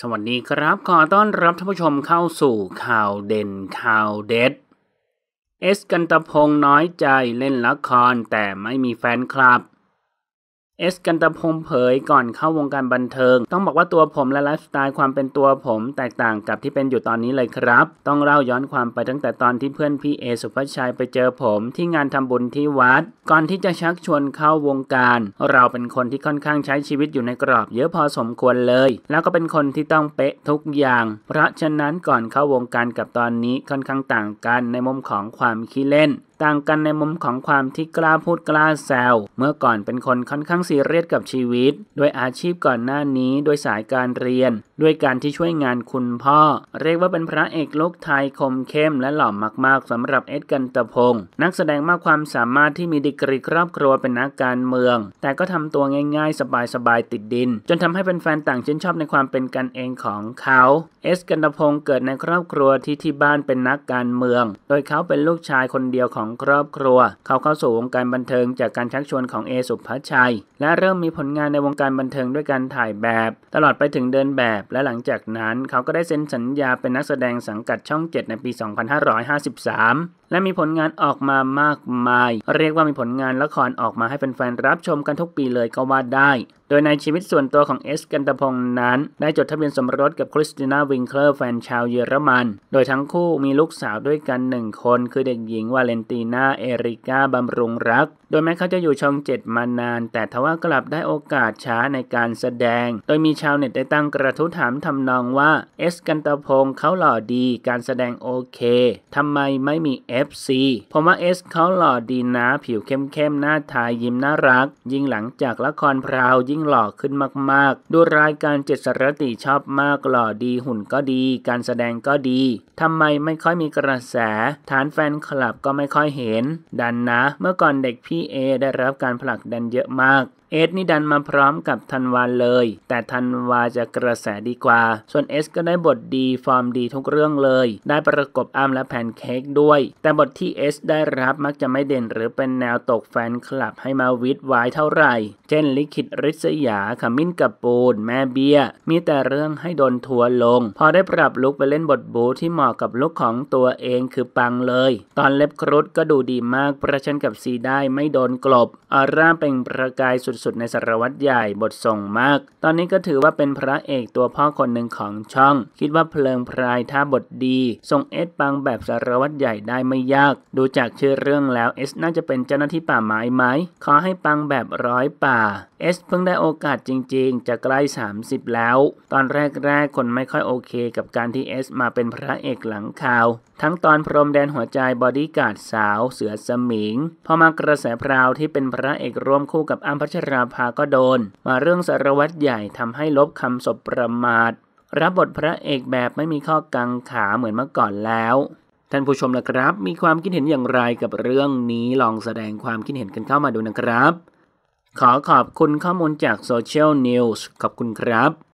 สวัสดีครับ ขอต้อนรับท่านผู้ชมเข้าสู่ข่าวเด่นข่าวเด็ดเอสกันตพงน้อยใจเล่นละครแต่ไม่มีแฟนคลับเอสกันตพงเผยก่อนเข้าวงการบันเทิง ต้องบอกว่าตัวผมและไลฟ์สไตล์ความเป็นตัวผม แตกต่างกับที่เป็นอยู่ตอนนี้เลยครับ ต้องเล่าย้อนความไปตั้งแต่ตอนที่เพื่อนพี่เอสุภชัยไปเจอผม ที่งานทำบุญที่วัด ก่อนที่จะชักชวนเข้าวงการ เราเป็นคนที่ค่อนข้างใช้ชีวิตอยู่ในกรอบเยอะพอสมควรเลย แล้วก็เป็นคนที่ต้องเป๊ะทุกอย่าง เพราะฉะนั้นก่อนเข้าวงการกับตอนนี้ค่อนข้างต่างกันในมุมของความขี้เล่นต่างกันในมุมของความที่กล้าพูดกล้าแซวเมื่อก่อนเป็นคนค่อนข้างซีเรียสกับชีวิต ด้วยอาชีพก่อนหน้านี้ด้วยสายการเรียน ด้วยการที่ช่วยงานคุณพ่อ เรียกว่าเป็นพระเอกลูกไทยคมเข้มและหล่อมาก ๆ สำหรับเอ็ดกันตะพงนักแสดงมากความสามารถที่มีดีกรีครอบครัวเป็นนักการเมือง แต่ก็ทำตัวง่ายๆสบายๆติดดิน จนทำให้เป็นแฟนต่างชื่นชอบในความเป็นกันเองของเขาเอสกันตะพงเกิดในครอบครัวที่ที่บ้านเป็นนักการเมือง โดยเขาเป็นลูกชายคนเดียวของของครอบครัวเขาเข้าสู่วงการบันเทิงจากการชักชวนของเอสุภชัย และเริ่มมีผลงานในวงการบันเทิงด้วยการถ่ายแบบ ตลอดไปถึงเดินแบบ และหลังจากนั้นเขาก็ได้เซ็นสัญญาเป็นนักแสดงสังกัดช่อง 7 ในปี 2553และมีผลงานออกมามากมาย เรียกว่ามีผลงานละครออกมาให้แฟนๆ รับชมกันทุกปีเลยก็ว่าได้ โดยในชีวิตส่วนตัวของเอสกันตพง์นั้น ได้จดทะเบียนสมรสกับคริสติน่าวิงเคลอร์แฟนชาวเยอรมัน โดยทั้งคู่มีลูกสาวด้วยกันหนึ่งคน คือเด็กหญิงวาเลนตีนาเอริก้าบำรุงรัก โดยแม้เขาจะอยู่ช่องเจ็ดมานาน แต่ทว่ากลับได้โอกาสช้าในการแสดง โดยมีชาวเน็ตได้ตั้งกระทู้ถามทำนองว่าเอสกันตพง์เขาหล่อดีการแสดงโอเคทำไมไม่มี FC ผมว่าเอสเขาหล่อดีนะ ผิวเข้มๆหน้าทาย ยิ้มน่ารัก ยิ่งหลังจากละครพราวยิ่งหล่อขึ้นมากๆ ดูรายการเจ็ดสรติชอบมากหล่อดีหุ่นก็ดี การแสดงก็ดีทำไมไม่ค่อยมีกระแส ฐานแฟนคลับก็ไม่ค่อยเห็น ดันนะเมื่อก่อนเด็กพี่เอได้รับการผลักดันเยอะมากเอสนี่ดันมาพร้อมกับธันวาเลย แต่ธันวาจะกระแสดีกว่า ส่วนเอสก็ได้บทดีฟอร์มดีทุกเรื่องเลย ได้ประกบอ้ามและแพนเค้กด้วยแต่บทที่เอสได้รับมักจะไม่เด่น หรือเป็นแนวตกแฟนคลับให้มาวิดวายเท่าไหร่ เช่นลิขิตริษยาขมิ้นกับปูนแม่เบีย้ย มีแต่เรื่องให้โดนทัวลง พอได้ปรับลุกไปเล่นบทบูที่เหมาะกับลุกของตัวเองคือปังเลย ตอนเล็บครุฑก็ดูดีมาก ประชันกับซีได้ไม่โดนกลบอาร่าเป็นประกายสุดๆในสารวัตรใหญ่บทส่งมาก ตอนนี้ก็ถือว่าเป็นพระเอกตัวพ่อคนหนึ่งของช่อง คิดว่าเพลิงพรายถ้าบทดีทรงเอสปังแบบสารวัตรใหญ่ได้ไม่ไม่ยากดูจากชื่อเรื่องแล้วเอสน่าจะเป็นเจ้าหน้าที่ป่าไม้ไหม ขอให้ปังแบบร้อยป่าเอสเพิ่งได้โอกาสจริงๆ จะใกล้ 30 แล้ว ตอนแรกๆ คนไม่ค่อยโอเคกับการที่เอสมาเป็นพระเอกหลังข่าว ทั้งตอนพรมแดนหัวใจบอดี้การ์ดสาวเสือสมิงพอมากระแสพราวที่เป็นพระเอกร่วมคู่กับอัมพัชราภาก็โดน มาเรื่องสารวัตรใหญ่ทำให้ลบคำสบประมาทรับบทพระเอกแบบไม่มีข้อกังขาเหมือนเมื่อก่อนแล้วท่านผู้ชมนะครับ มีความคิดเห็นอย่างไรกับเรื่องนี้ ลองแสดงความคิดเห็นกันเข้ามาดูนะครับ ขอขอบคุณข้อมูลจากโซเชียลนิวส์ขอบคุณครับ